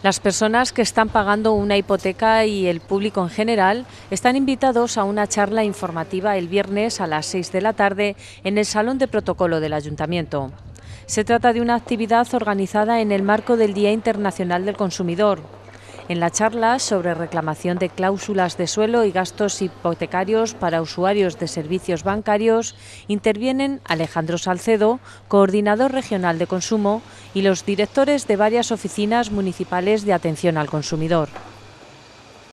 Las personas que están pagando una hipoteca y el público en general están invitados a una charla informativa el viernes a las 6 de la tarde en el Salón de Protocolo del Ayuntamiento. Se trata de una actividad organizada en el marco del Día Internacional del Consumidor. En la charla sobre reclamación de cláusulas de suelo y gastos hipotecarios para usuarios de servicios bancarios intervienen Alejandro Salcedo, coordinador regional de consumo, y los directores de varias oficinas municipales de atención al consumidor.